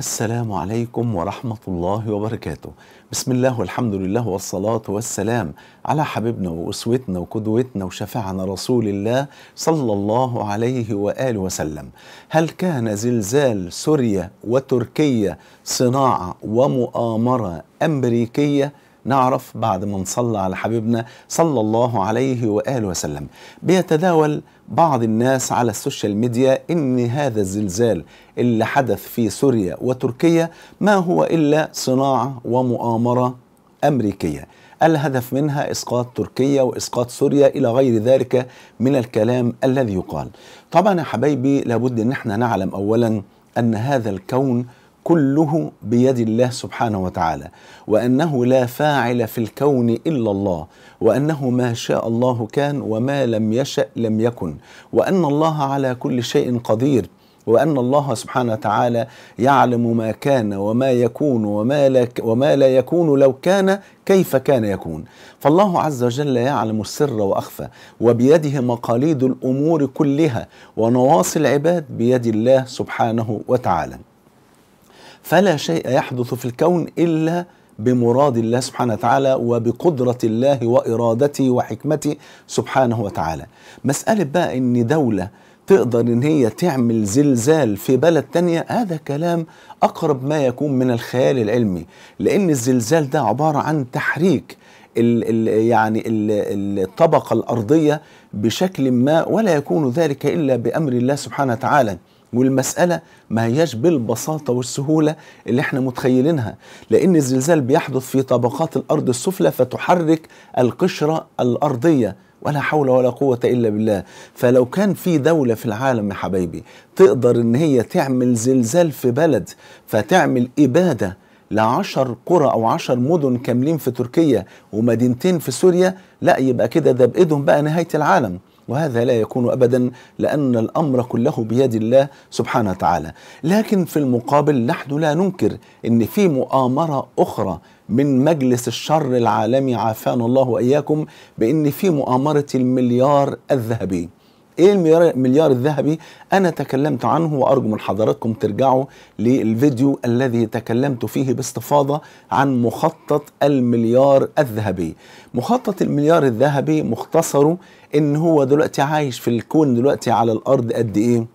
السلام عليكم ورحمة الله وبركاته بسم الله والحمد لله والصلاة والسلام على حبيبنا وأسوتنا وقدوتنا وشفعنا رسول الله صلى الله عليه وآله وسلم هل كان زلزال سوريا وتركيا صناعة ومؤامرة أمريكية نعرف بعد ما نصلى على حبيبنا صلى الله عليه وآله وسلم بيتداول بعض الناس على السوشيال ميديا إن هذا الزلزال اللي حدث في سوريا وتركيا ما هو إلا صناعة ومؤامرة أمريكية الهدف منها اسقاط تركيا واسقاط سوريا الى غير ذلك من الكلام الذي يقال. طبعا يا حبايبي لابد ان احنا نعلم اولا ان هذا الكون كله بيد الله سبحانه وتعالى وانه لا فاعل في الكون الا الله وانه ما شاء الله كان وما لم يشا لم يكن وان الله على كل شيء قدير وأن الله سبحانه وتعالى يعلم ما كان وما يكون وما لا, وما لا يكون لو كان كيف كان يكون فالله عز وجل يعلم السر وأخفى وبيده مقاليد الأمور كلها ونواصي العباد بيد الله سبحانه وتعالى فلا شيء يحدث في الكون إلا بمراد الله سبحانه وتعالى وبقدرة الله وإرادته وحكمته سبحانه وتعالى مسألة بقى إن دولة تقدر ان هي تعمل زلزال في بلد تانية هذا كلام اقرب ما يكون من الخيال العلمي لان الزلزال ده عبارة عن تحريك الـ يعني الـ الطبقة الارضية بشكل ما ولا يكون ذلك الا بامر الله سبحانه وتعالى والمسألة ما هياش بالبساطة والسهولة اللي احنا متخيلينها لأن الزلزال بيحدث في طبقات الأرض السفلى فتحرك القشرة الأرضية ولا حول ولا قوة إلا بالله فلو كان في دولة في العالم يا حبايبي تقدر إن هي تعمل زلزال في بلد فتعمل إبادة لعشر قرى أو عشر مدن كاملين في تركيا ومدينتين في سوريا لا يبقى كده ده بإيدهم بقى نهاية العالم وهذا لا يكون أبدا لأن الأمر كله بيد الله سبحانه وتعالى لكن في المقابل نحن لا ننكر أن في مؤامرة أخرى من مجلس الشر العالمي عافانا الله وإياكم بأن في مؤامرة المليار الذهبي ايه المليار الذهبي انا تكلمت عنه وارجو من حضراتكم ترجعوا للفيديو الذي تكلمت فيه باستفاضه عن مخطط المليار الذهبي مخطط المليار الذهبي مختصره ان هو دلوقتي عايش في الكون دلوقتي على الارض قد ايه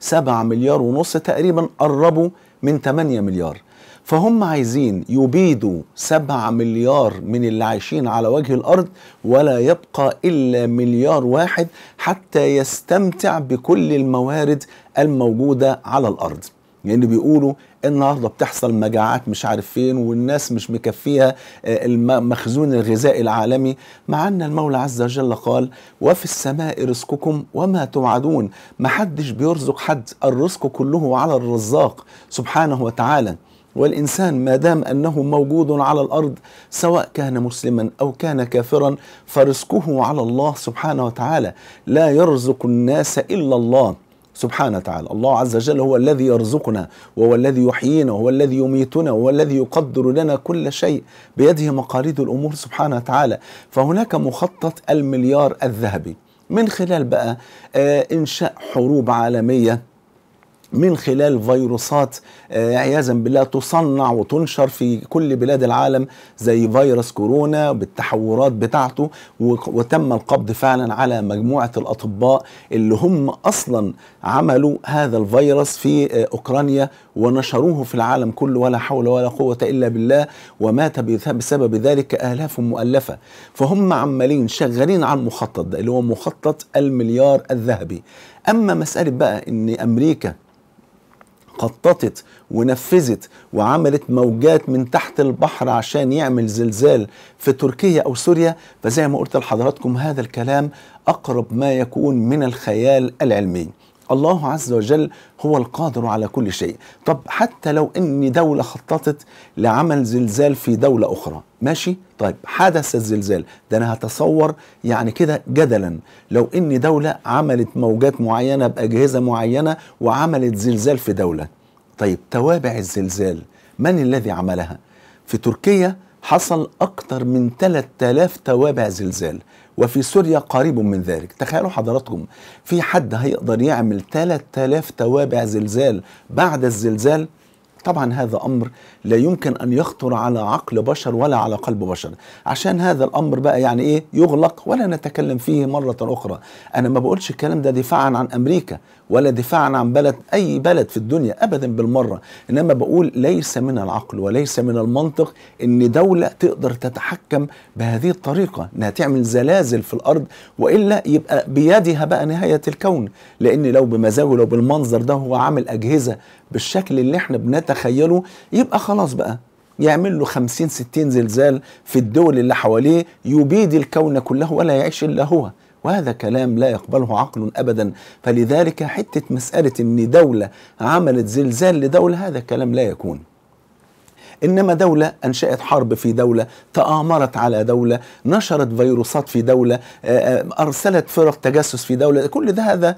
7 مليار ونص تقريبا قربوا من 8 مليار فهم عايزين يبيدوا سبعة مليار من اللي عايشين على وجه الأرض ولا يبقى إلا مليار واحد حتى يستمتع بكل الموارد الموجودة على الأرض لان يعني بيقولوا النهارده بتحصل مجاعات مش عارف فين والناس مش مكفيها آه، المخزون الغذائي العالمي مع ان المولى عز وجل قال وفي السماء رزقكم وما توعدون محدش بيرزق حد الرزق كله على الرزاق سبحانه وتعالى والإنسان ما دام أنه موجود على الأرض سواء كان مسلما أو كان كافرا فرزقه على الله سبحانه وتعالى لا يرزق الناس إلا الله سبحانه وتعالى الله عز وجل هو الذي يرزقنا وهو الذي يحيينا وهو الذي يميتنا وهو الذي يقدر لنا كل شيء بيده مقاليد الأمور سبحانه وتعالى فهناك مخطط المليار الذهبي من خلال بقى آه، إنشاء حروب عالمية من خلال فيروسات آه، عياذا بالله تصنع وتنشر في كل بلاد العالم زي فيروس كورونا بالتحورات بتاعته وتم القبض فعلا على مجموعة الأطباء اللي هم أصلا عملوا هذا الفيروس في آه، أوكرانيا ونشروه في العالم كله ولا حول ولا قوة إلا بالله ومات بسبب ذلك آلاف مؤلفة فهم عمالين شغالين على المخطط ده اللي هو مخطط المليار الذهبي أما مسألة بقى إن أمريكا خططت ونفذت وعملت موجات من تحت البحر عشان يعمل زلزال في تركيا أو سوريا فزي ما قلت لحضراتكم هذا الكلام أقرب ما يكون من الخيال العلمي الله عز وجل هو القادر على كل شيء طب حتى لو ان دولة خططت لعمل زلزال في دولة اخرى ماشي طيب حدث الزلزال ده انا هتصور يعني كده جدلا لو ان دولة عملت موجات معينة باجهزة معينة وعملت زلزال في دولة طيب توابع الزلزال من الذي عملها في تركيا حصل أكثر من 3000 توابع زلزال وفي سوريا قريب من ذلك تخيلوا حضراتكم في حد هيقدر يعمل 3000 توابع زلزال بعد الزلزال طبعا هذا امر لا يمكن ان يخطر على عقل بشر ولا على قلب بشر عشان هذا الامر بقى يعني ايه يغلق ولا نتكلم فيه مره اخرى انا ما بقولش الكلام ده دفاعا عن امريكا ولا دفاعا عن بلد اي بلد في الدنيا ابدا بالمره انما بقول ليس من العقل وليس من المنطق ان دوله تقدر تتحكم بهذه الطريقه انها تعمل زلازل في الارض والا يبقى بيدها بقى نهايه الكون لان لو بمزاجه لو بالمنظر ده هو عامل اجهزه بالشكل اللي احنا بنت تتخيله يبقى خلاص بقى يعمل له 50 60 زلزال في الدول اللي حواليه يبيد الكون كله ولا يعيش الا هو وهذا كلام لا يقبله عقل ابدا فلذلك حته مساله ان دوله عملت زلزال لدوله هذا كلام لا يكون انما دوله انشات حرب في دوله تامرت على دوله نشرت فيروسات في دوله آه، آه، ارسلت فرق تجسس في دوله كل ده هذا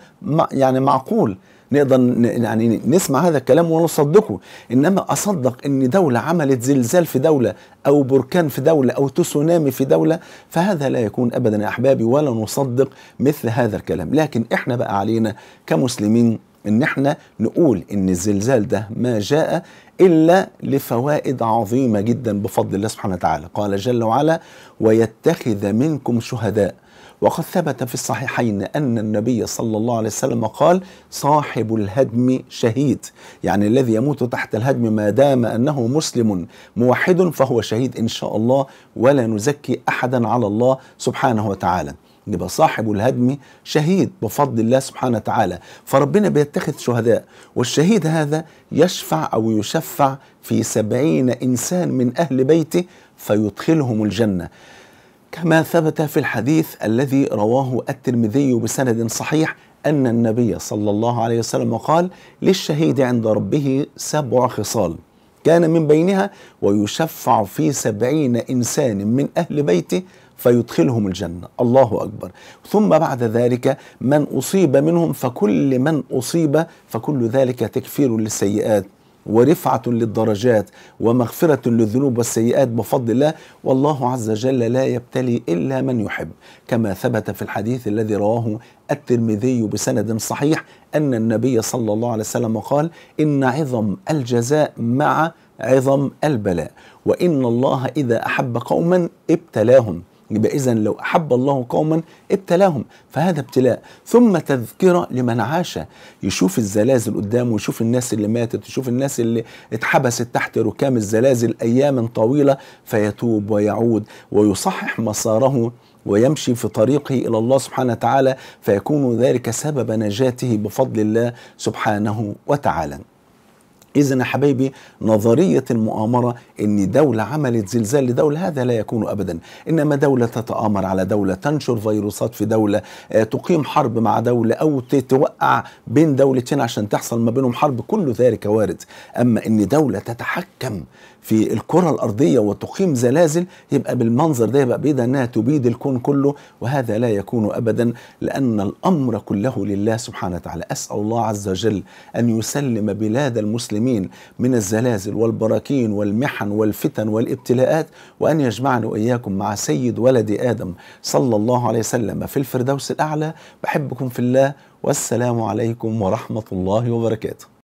يعني معقول نقدر يعني نسمع هذا الكلام ونصدقه انما اصدق ان دوله عملت زلزال في دوله او بركان في دوله او تسونامي في دوله فهذا لا يكون ابدا يا احبابي ولا نصدق مثل هذا الكلام لكن احنا بقى علينا كمسلمين ان احنا نقول ان الزلزال ده ما جاء الا لفوائد عظيمه جدا بفضل الله سبحانه وتعالى قال جل وعلا ويتخذ منكم شهداء وقد ثبت في الصحيحين أن النبي صلى الله عليه وسلم قال صاحب الهدم شهيد يعني الذي يموت تحت الهدم ما دام أنه مسلم موحد فهو شهيد إن شاء الله ولا نزكي أحدا على الله سبحانه وتعالى يبقى صاحب الهدم شهيد بفضل الله سبحانه وتعالى فربنا بيتخذ شهداء والشهيد هذا يشفع أو يشفع في سبعين إنسان من أهل بيته فيدخلهم الجنة كما ثبت في الحديث الذي رواه الترمذي بسند صحيح أن النبي صلى الله عليه وسلم قال للشهيد عند ربه سبع خصال كان من بينها ويشفع في سبعين إنسان من أهل بيته فيدخلهم الجنة الله أكبر ثم بعد ذلك من أصيب منهم فكل من أصيب فكل ذلك تكفير للسيئات ورفعة للدرجات ومغفرة للذنوب والسيئات بفضل الله والله عز وجل لا يبتلي إلا من يحب كما ثبت في الحديث الذي رواه الترمذي بسند صحيح أن النبي صلى الله عليه وسلم قال إن عظم الجزاء مع عظم البلاء وإن الله إذا أحب قوما ابتلاهم يبقى إذا لو أحب الله قوما ابتلاهم فهذا ابتلاء ثم تذكرة لمن عاش يشوف الزلازل قدامه ويشوف الناس اللي ماتت يشوف الناس اللي اتحبست تحت ركام الزلازل أياما طويلة فيتوب ويعود ويصحح مساره ويمشي في طريقه الى الله سبحانه وتعالى فيكون ذلك سبب نجاته بفضل الله سبحانه وتعالى إذا يا حبايبي نظرية المؤامرة إن دولة عملت زلزال لدولة هذا لا يكون أبدا إنما دولة تتآمر على دولة تنشر فيروسات في دولة آه، تقيم حرب مع دولة أو تتوقع بين دولتين عشان تحصل ما بينهم حرب كل ذلك وارد أما إن دولة تتحكم في الكرة الأرضية وتقيم زلازل يبقى بالمنظر ده يبقى بإيدها أنها تبيد الكون كله وهذا لا يكون أبدا لأن الأمر كله لله سبحانه وتعالى أسأل الله عز وجل أن يسلم بلاد المسلمين المسلمين من الزلازل والبراكين والمحن والفتن والابتلاءات وأن يجمعنا وإياكم مع سيد ولد آدم صلى الله عليه وسلم في الفردوس الأعلى بحبكم في الله والسلام عليكم ورحمة الله وبركاته